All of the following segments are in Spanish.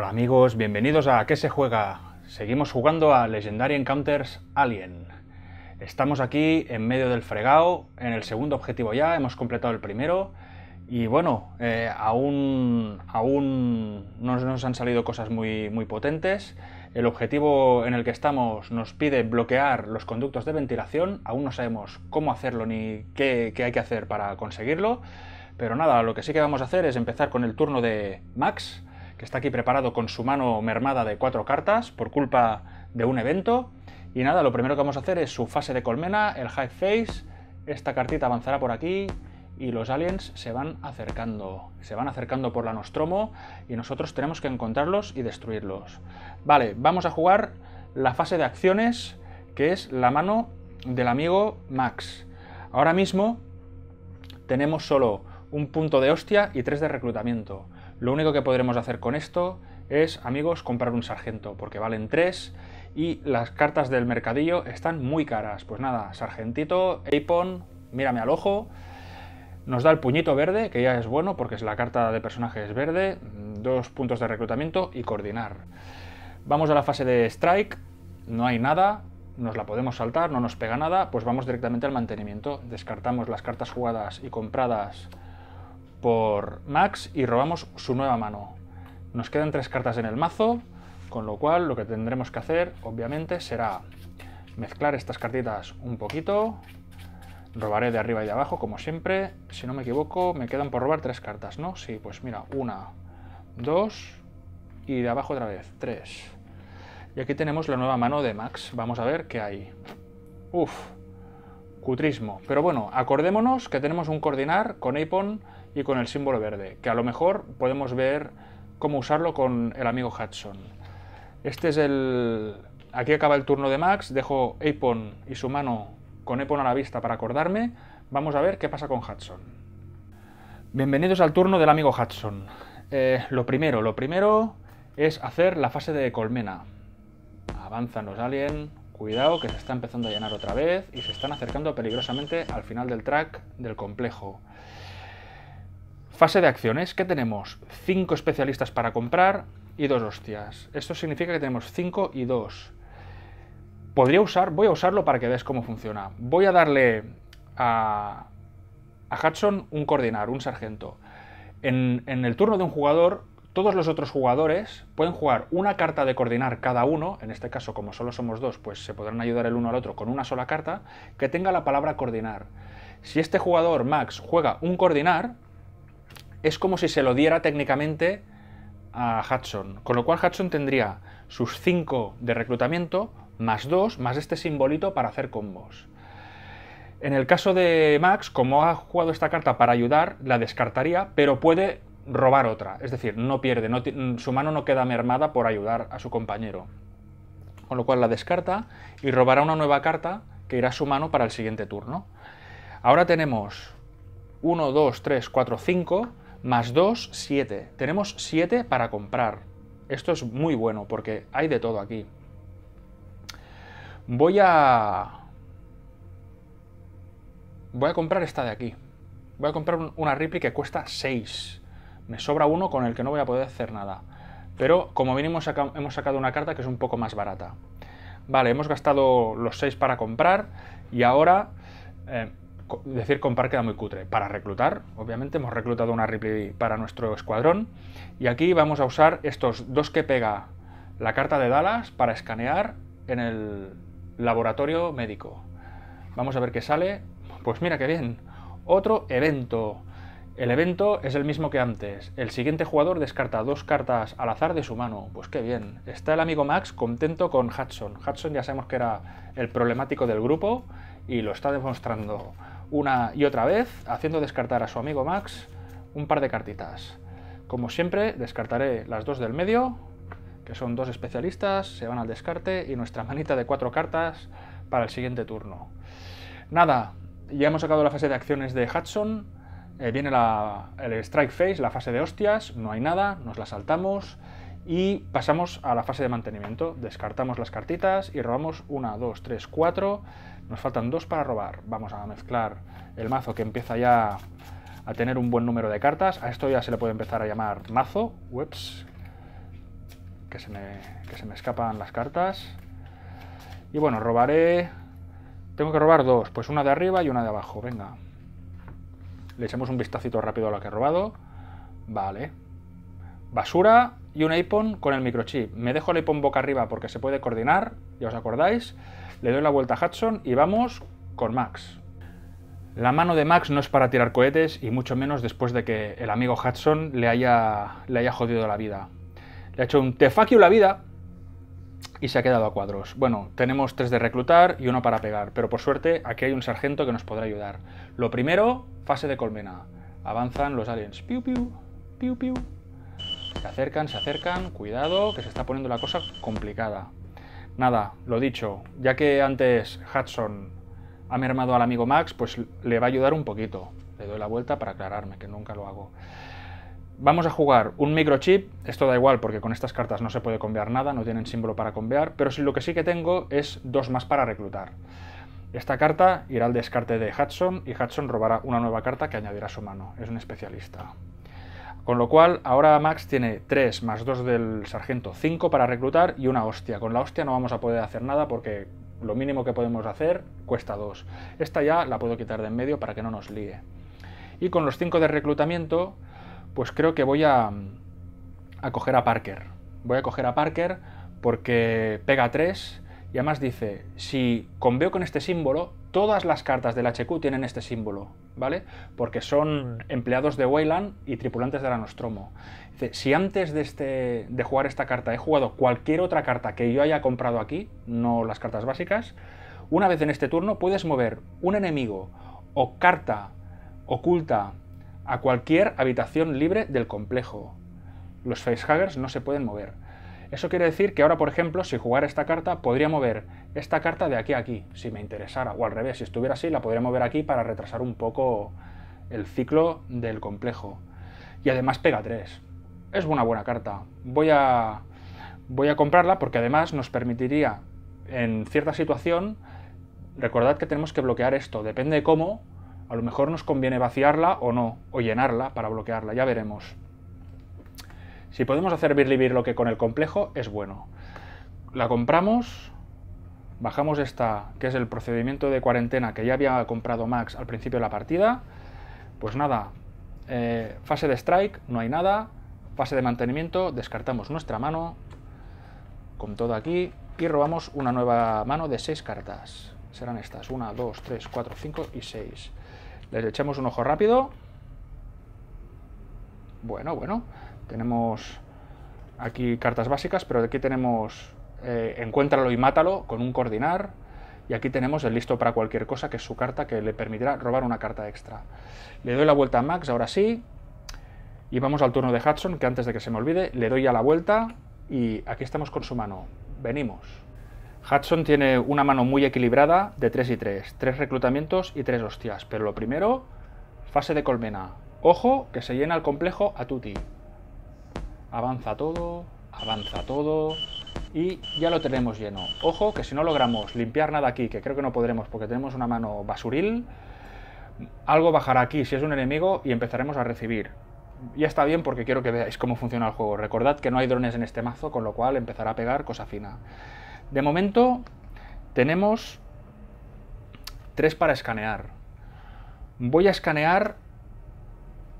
Hola amigos, bienvenidos a ¿Qué se juega? Seguimos jugando a Legendary Encounters Alien. Estamos aquí en medio del fregado, en el segundo objetivo ya, hemos completado el primero. Y bueno, eh, aún, aún no nos han salido cosas muy, muy potentes. El objetivo en el que estamos nos pide bloquear los conductos de ventilación. Aún no sabemos cómo hacerlo ni qué, qué hay que hacer para conseguirlo. Pero nada, lo que sí que vamos a hacer es empezar con el turno de Max que está aquí preparado con su mano mermada de cuatro cartas por culpa de un evento. Y nada, lo primero que vamos a hacer es su fase de colmena, el high face, esta cartita avanzará por aquí y los aliens se van acercando, se van acercando por la Nostromo y nosotros tenemos que encontrarlos y destruirlos. Vale, vamos a jugar la fase de acciones que es la mano del amigo Max. Ahora mismo tenemos solo un punto de hostia y tres de reclutamiento. Lo único que podremos hacer con esto es, amigos, comprar un sargento, porque valen tres y las cartas del mercadillo están muy caras. Pues nada, sargentito, Apon, mírame al ojo. Nos da el puñito verde, que ya es bueno porque es la carta de personaje es verde, dos puntos de reclutamiento y coordinar. Vamos a la fase de strike, no hay nada, nos la podemos saltar, no nos pega nada, pues vamos directamente al mantenimiento. Descartamos las cartas jugadas y compradas por Max y robamos su nueva mano. Nos quedan tres cartas en el mazo, con lo cual lo que tendremos que hacer, obviamente, será mezclar estas cartitas un poquito. Robaré de arriba y de abajo, como siempre. Si no me equivoco, me quedan por robar tres cartas, ¿no? Sí, pues mira, una, dos y de abajo otra vez, tres. Y aquí tenemos la nueva mano de Max. Vamos a ver qué hay. Uf, cutrismo. Pero bueno, acordémonos que tenemos un coordinar con Apon y con el símbolo verde, que a lo mejor podemos ver cómo usarlo con el amigo Hudson. Este es el... Aquí acaba el turno de Max, dejo Apon y su mano con Epon a la vista para acordarme. Vamos a ver qué pasa con Hudson. Bienvenidos al turno del amigo Hudson. Eh, lo primero, lo primero es hacer la fase de colmena. Avanzan los aliens, Cuidado que se está empezando a llenar otra vez y se están acercando peligrosamente al final del track del complejo. Fase de acciones, ¿qué tenemos? 5 especialistas para comprar y 2 hostias. Esto significa que tenemos 5 y 2. Podría usar, voy a usarlo para que veas cómo funciona. Voy a darle a, a Hudson un coordinar, un sargento. En, en el turno de un jugador, todos los otros jugadores pueden jugar una carta de coordinar cada uno, en este caso como solo somos dos, pues se podrán ayudar el uno al otro con una sola carta, que tenga la palabra coordinar. Si este jugador, Max, juega un coordinar, es como si se lo diera técnicamente a Hudson. Con lo cual Hudson tendría sus 5 de reclutamiento, más 2, más este simbolito para hacer combos. En el caso de Max, como ha jugado esta carta para ayudar, la descartaría, pero puede robar otra. Es decir, no pierde, su mano no queda mermada por ayudar a su compañero. Con lo cual la descarta y robará una nueva carta que irá a su mano para el siguiente turno. Ahora tenemos 1, 2, 3, 4, 5 más 2, 7. Tenemos 7 para comprar. Esto es muy bueno porque hay de todo aquí. Voy a... Voy a comprar esta de aquí. Voy a comprar una Ripley que cuesta 6. Me sobra uno con el que no voy a poder hacer nada. Pero como mínimo hemos sacado una carta que es un poco más barata. Vale, hemos gastado los 6 para comprar y ahora... Eh, decir compar queda muy cutre. Para reclutar, obviamente, hemos reclutado una Ripley para nuestro escuadrón. Y aquí vamos a usar estos dos que pega la carta de Dallas para escanear en el laboratorio médico. Vamos a ver qué sale. Pues mira qué bien. Otro evento. El evento es el mismo que antes. El siguiente jugador descarta dos cartas al azar de su mano. Pues qué bien. Está el amigo Max contento con Hudson. Hudson ya sabemos que era el problemático del grupo y lo está demostrando una y otra vez, haciendo descartar a su amigo Max un par de cartitas. Como siempre, descartaré las dos del medio, que son dos especialistas, se van al descarte, y nuestra manita de cuatro cartas para el siguiente turno. Nada, ya hemos sacado la fase de acciones de Hudson, eh, viene la, el strike phase, la fase de hostias, no hay nada, nos la saltamos y pasamos a la fase de mantenimiento. Descartamos las cartitas y robamos una, dos, tres, cuatro... Nos faltan dos para robar. Vamos a mezclar el mazo que empieza ya a tener un buen número de cartas. A esto ya se le puede empezar a llamar mazo. Que se me, que se me escapan las cartas. Y bueno, robaré... Tengo que robar dos. Pues una de arriba y una de abajo. Venga. Le echemos un vistacito rápido a la que he robado. Vale. Basura y un iPhone con el microchip. Me dejo el iPhone boca arriba porque se puede coordinar, ya os acordáis. Le doy la vuelta a Hudson y vamos con Max. La mano de Max no es para tirar cohetes y mucho menos después de que el amigo Hudson le haya, le jodido la vida. Le ha hecho un tefaquio la vida y se ha quedado a cuadros. Bueno, tenemos tres de reclutar y uno para pegar, pero por suerte aquí hay un sargento que nos podrá ayudar. Lo primero, fase de colmena. Avanzan los aliens. Piu, piu, piu, piu. Se acercan, se acercan. Cuidado, que se está poniendo la cosa complicada. Nada, lo dicho, ya que antes Hudson ha mermado al amigo Max, pues le va a ayudar un poquito. Le doy la vuelta para aclararme, que nunca lo hago. Vamos a jugar un microchip, esto da igual porque con estas cartas no se puede convear nada, no tienen símbolo para convear, pero lo que sí que tengo es dos más para reclutar. Esta carta irá al descarte de Hudson y Hudson robará una nueva carta que añadirá a su mano. Es un especialista. Con lo cual, ahora Max tiene 3 más 2 del sargento, 5 para reclutar y una hostia. Con la hostia no vamos a poder hacer nada porque lo mínimo que podemos hacer cuesta 2. Esta ya la puedo quitar de en medio para que no nos líe. Y con los 5 de reclutamiento, pues creo que voy a, a coger a Parker. Voy a coger a Parker porque pega 3 y además dice, si conveo con este símbolo, todas las cartas del HQ tienen este símbolo, ¿vale? Porque son empleados de Weyland y tripulantes de la Nostromo. Dice, si antes de, este, de jugar esta carta he jugado cualquier otra carta que yo haya comprado aquí, no las cartas básicas, una vez en este turno puedes mover un enemigo o carta oculta a cualquier habitación libre del complejo. Los facehuggers no se pueden mover. Eso quiere decir que ahora, por ejemplo, si jugara esta carta, podría mover esta carta de aquí a aquí, si me interesara, o al revés, si estuviera así, la podría mover aquí para retrasar un poco el ciclo del complejo. Y además pega 3. Es una buena carta. Voy a, voy a comprarla porque además nos permitiría, en cierta situación, recordad que tenemos que bloquear esto, depende de cómo, a lo mejor nos conviene vaciarla o no, o llenarla para bloquearla, ya veremos. Si podemos hacer vivir lo que con el complejo, es bueno. La compramos, bajamos esta, que es el procedimiento de cuarentena que ya había comprado Max al principio de la partida. Pues nada, eh, fase de strike, no hay nada. Fase de mantenimiento, descartamos nuestra mano con todo aquí y robamos una nueva mano de 6 cartas. Serán estas, 1, 2, 3, 4, 5 y 6. Les echamos un ojo rápido. Bueno, bueno. Tenemos aquí cartas básicas, pero aquí tenemos eh, encuéntralo y mátalo con un coordinar. Y aquí tenemos el listo para cualquier cosa, que es su carta que le permitirá robar una carta extra. Le doy la vuelta a Max, ahora sí. Y vamos al turno de Hudson, que antes de que se me olvide, le doy ya la vuelta. Y aquí estamos con su mano. Venimos. Hudson tiene una mano muy equilibrada de 3 y 3. 3 reclutamientos y 3 hostias. Pero lo primero, fase de colmena. Ojo, que se llena el complejo a Tutti. Avanza todo, avanza todo y ya lo tenemos lleno. Ojo que si no logramos limpiar nada aquí, que creo que no podremos porque tenemos una mano basuril, algo bajará aquí si es un enemigo y empezaremos a recibir. Ya está bien porque quiero que veáis cómo funciona el juego. Recordad que no hay drones en este mazo, con lo cual empezará a pegar cosa fina. De momento tenemos tres para escanear. Voy a escanear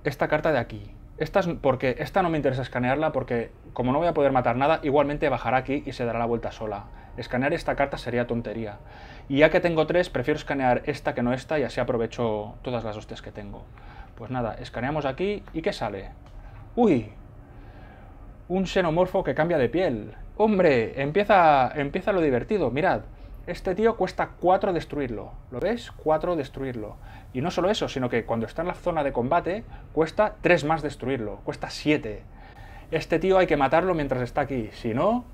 esta carta de aquí. Esta porque esta no me interesa escanearla porque como no voy a poder matar nada, igualmente bajará aquí y se dará la vuelta sola. Escanear esta carta sería tontería. Y ya que tengo tres, prefiero escanear esta que no esta y así aprovecho todas las hostias que tengo. Pues nada, escaneamos aquí y ¿qué sale? ¡Uy! Un xenomorfo que cambia de piel. ¡Hombre! Empieza, empieza lo divertido, mirad este tío cuesta 4 destruirlo. ¿Lo ves? 4 destruirlo. Y no solo eso, sino que cuando está en la zona de combate, cuesta 3 más destruirlo. Cuesta 7. Este tío hay que matarlo mientras está aquí. Si no,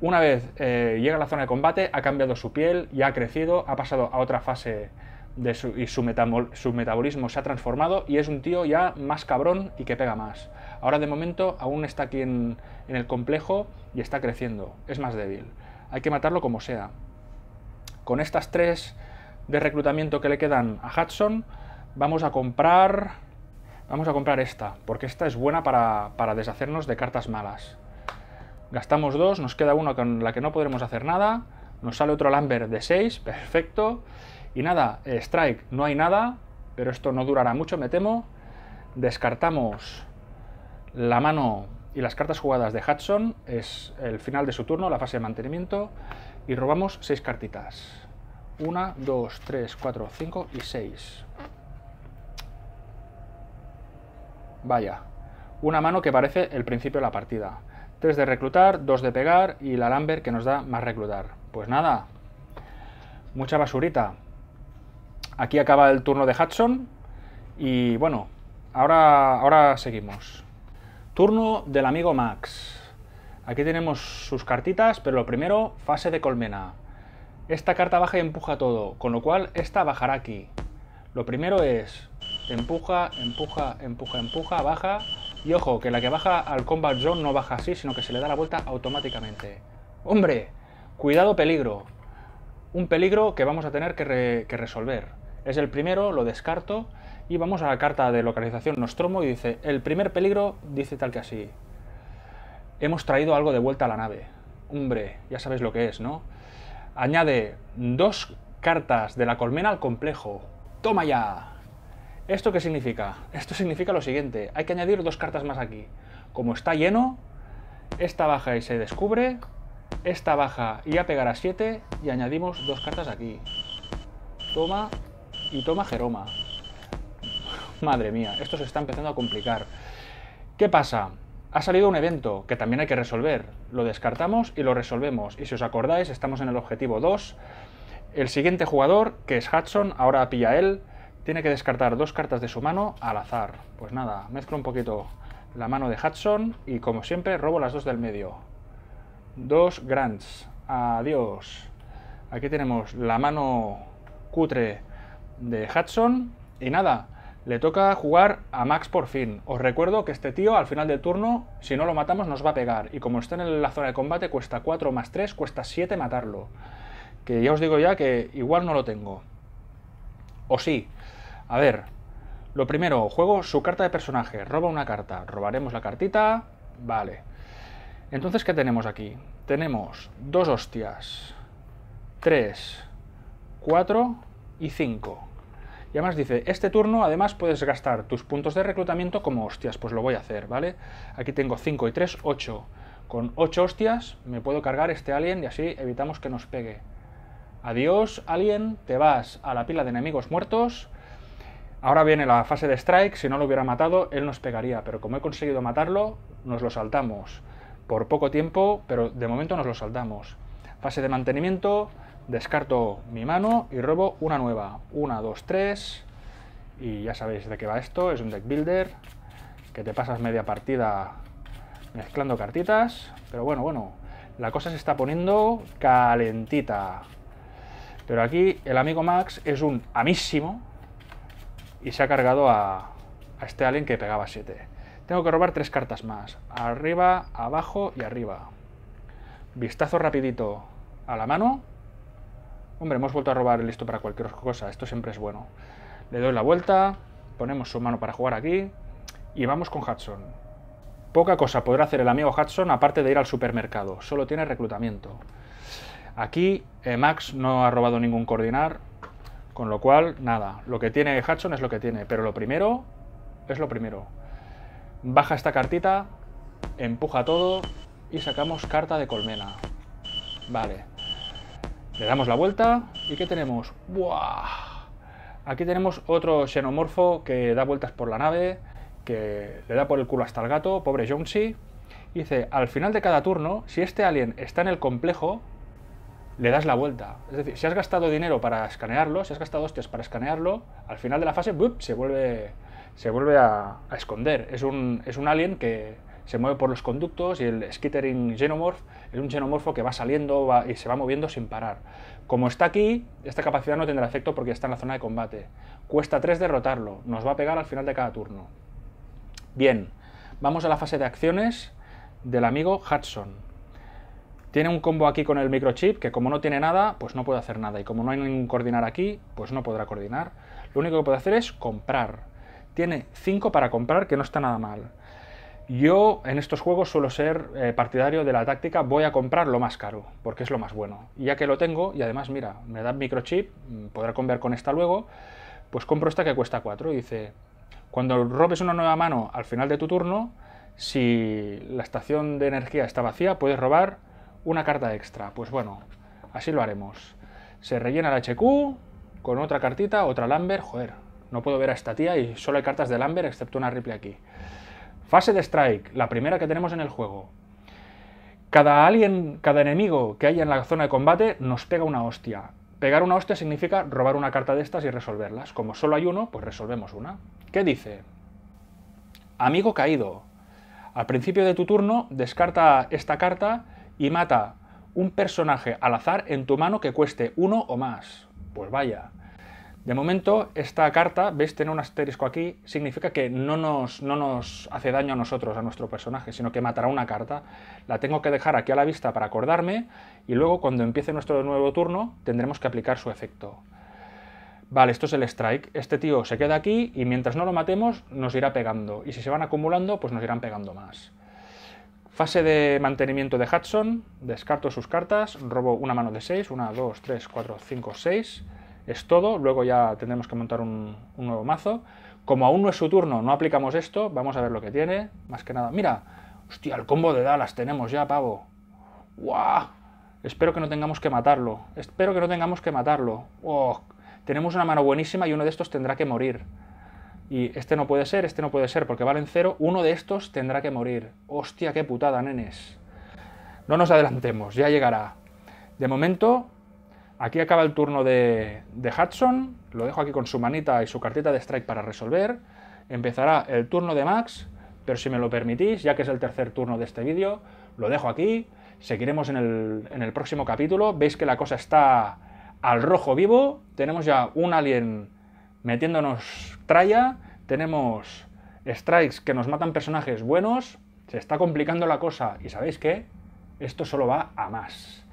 una vez eh, llega a la zona de combate, ha cambiado su piel, ya ha crecido, ha pasado a otra fase de y su, metabolismo se ha transformado y es un tío ya más cabrón y que pega más. Ahora de momento aún está aquí en el complejo y está creciendo. Es más débil. Hay que matarlo como sea. Con estas tres de reclutamiento que le quedan a Hudson, vamos a comprar... Vamos a comprar esta, porque esta es buena para, deshacernos de cartas malas. Gastamos dos, nos queda una con la que no podremos hacer nada. Nos sale otro Lambert de 6, perfecto. Y nada, eh, Strike, no hay nada, pero esto no durará mucho, me temo. Descartamos la mano y las cartas jugadas de Hudson. Es el final de su turno, la fase de mantenimiento y robamos 6 cartitas. 1, 2, 3, 4, 5 y 6. Vaya, una mano que parece el principio de la partida. 3 de reclutar, 2 de pegar y la Lambert que nos da más reclutar. Pues nada, mucha basurita. Aquí acaba el turno de Hudson y bueno, ahora, ahora seguimos. Turno del amigo Max. Aquí tenemos sus cartitas, pero lo primero, fase de colmena. Esta carta baja y empuja todo, con lo cual esta bajará aquí. Lo primero es empuja, empuja, empuja, empuja, baja. Y ojo, que la que baja al Combat Zone no baja así, sino que se le da la vuelta automáticamente. ¡Hombre! Cuidado peligro. Un peligro que vamos a tener que, que resolver. Es el primero, lo descarto. Y vamos a la carta de localización Nostromo y dice, el primer peligro dice tal que así hemos traído algo de vuelta a la nave. Hombre, ya sabéis lo que es, ¿no? Añade dos cartas de la colmena al complejo. ¡Toma ya! ¿Esto qué significa? Esto significa lo siguiente, hay que añadir dos cartas más aquí. Como está lleno, esta baja y se descubre, esta baja y a pegar a 7 y añadimos dos cartas aquí. Toma y toma Jeroma. Madre mía, esto se está empezando a complicar. ¿Qué pasa? ha salido un evento que también hay que resolver. Lo descartamos y lo resolvemos. Y si os acordáis, estamos en el objetivo 2. El siguiente jugador, que es Hudson, ahora pilla él, tiene que descartar dos cartas de su mano al azar. Pues nada, mezclo un poquito la mano de Hudson y como siempre robo las dos del medio. Dos grants. Adiós. Aquí tenemos la mano cutre de Hudson y nada. Le toca jugar a Max por fin. Os recuerdo que este tío al final del turno, si no lo matamos, nos va a pegar. Y como está en la zona de combate, cuesta 4 más 3, cuesta 7 matarlo. Que ya os digo ya que igual no lo tengo. O sí. A ver. Lo primero, juego su carta de personaje. Roba una carta. Robaremos la cartita. Vale. Entonces, ¿qué tenemos aquí? Tenemos dos hostias. 3, 4 y 5. Y además dice, este turno además puedes gastar tus puntos de reclutamiento como hostias, pues lo voy a hacer, ¿vale? Aquí tengo 5 y 3, 8. Con 8 hostias me puedo cargar este alien y así evitamos que nos pegue. Adiós, alien, te vas a la pila de enemigos muertos. Ahora viene la fase de strike, si no lo hubiera matado, él nos pegaría, pero como he conseguido matarlo, nos lo saltamos. Por poco tiempo, pero de momento nos lo saltamos. Fase de mantenimiento, descarto mi mano y robo una nueva. Una, dos, tres. Y ya sabéis de qué va esto, es un deck builder que te pasas media partida mezclando cartitas. Pero bueno, bueno, la cosa se está poniendo calentita. Pero aquí el amigo Max es un amísimo y se ha cargado a, este alien que pegaba 7. Tengo que robar tres cartas más. Arriba, abajo y arriba. Vistazo rapidito a la mano. Hombre, hemos vuelto a robar listo para cualquier cosa. Esto siempre es bueno. Le doy la vuelta. Ponemos su mano para jugar aquí. Y vamos con Hudson. Poca cosa podrá hacer el amigo Hudson aparte de ir al supermercado. Solo tiene reclutamiento. Aquí eh, Max no ha robado ningún coordinar. Con lo cual, nada. Lo que tiene Hudson es lo que tiene. Pero lo primero es lo primero. Baja esta cartita. Empuja todo y sacamos carta de colmena. Vale. Le damos la vuelta y ¿qué tenemos? ¡Buah! Aquí tenemos otro xenomorfo que da vueltas por la nave, que le da por el culo hasta el gato, pobre Jonesy. Dice, al final de cada turno, si este alien está en el complejo, le das la vuelta. Es decir, si has gastado dinero para escanearlo, si has gastado hostias para escanearlo, al final de la fase se vuelve, se vuelve a, esconder. Es un, es un alien que se mueve por los conductos y el skittering genomorph es un genomorfo que va saliendo y se va moviendo sin parar. Como está aquí, esta capacidad no tendrá efecto porque está en la zona de combate. Cuesta 3 derrotarlo, nos va a pegar al final de cada turno. Bien, vamos a la fase de acciones del amigo Hudson. Tiene un combo aquí con el microchip que como no tiene nada, pues no puede hacer nada. Y como no hay ningún coordinar aquí, pues no podrá coordinar. Lo único que puede hacer es comprar. Tiene 5 para comprar, que no está nada mal. Yo en estos juegos suelo ser eh, partidario de la táctica voy a comprar lo más caro, porque es lo más bueno. Ya que lo tengo, y además, mira, me da microchip, mm, podré comer con esta luego, pues compro esta que cuesta 4. Dice, cuando robes una nueva mano al final de tu turno, si la estación de energía está vacía, puedes robar una carta extra. Pues bueno, así lo haremos. Se rellena la HQ con otra cartita, otra Lambert. Joder, no puedo ver a esta tía y solo hay cartas de Lambert excepto una Ripley aquí. Fase de strike, la primera que tenemos en el juego. Cada alien, cada enemigo que haya en la zona de combate nos pega una hostia. Pegar una hostia significa robar una carta de estas y resolverlas. Como solo hay uno, pues resolvemos una. ¿Qué dice? Amigo caído. Al principio de tu turno, descarta esta carta y mata un personaje al azar en tu mano que cueste uno o más. Pues vaya. De momento, esta carta, veis, tener un asterisco aquí, significa que no nos, no nos hace daño a nosotros, a nuestro personaje, sino que matará una carta. La tengo que dejar aquí a la vista para acordarme y luego cuando empiece nuestro nuevo turno tendremos que aplicar su efecto. Vale, esto es el strike. Este tío se queda aquí y mientras no lo matemos nos irá pegando. Y si se van acumulando, pues nos irán pegando más. Fase de mantenimiento de Hudson. Descarto sus cartas. Robo una mano de 6. 1, 2, 3, 4, 5, 6 es todo, luego ya tendremos que montar un, nuevo mazo. Como aún no es su turno, no aplicamos esto, vamos a ver lo que tiene, más que nada. Mira, hostia, el combo de Dallas tenemos ya, pavo. ¡Guau! Espero que no tengamos que matarlo, espero que no tengamos que matarlo. ¡Oh! Tenemos una mano buenísima y uno de estos tendrá que morir. Y este no puede ser, este no puede ser, porque valen cero. Uno de estos tendrá que morir. Hostia, qué putada, nenes. No nos adelantemos, ya llegará. De momento, Aquí acaba el turno de, Hudson, lo dejo aquí con su manita y su cartita de strike para resolver. Empezará el turno de Max, pero si me lo permitís, ya que es el tercer turno de este vídeo, lo dejo aquí. Seguiremos en el, próximo capítulo. Veis que la cosa está al rojo vivo. Tenemos ya un alien metiéndonos tralla. Tenemos strikes que nos matan personajes buenos. Se está complicando la cosa. ¿Y sabéis qué? Esto solo va a más.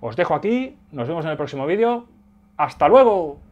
Os dejo aquí, nos vemos en el próximo vídeo. ¡Hasta luego!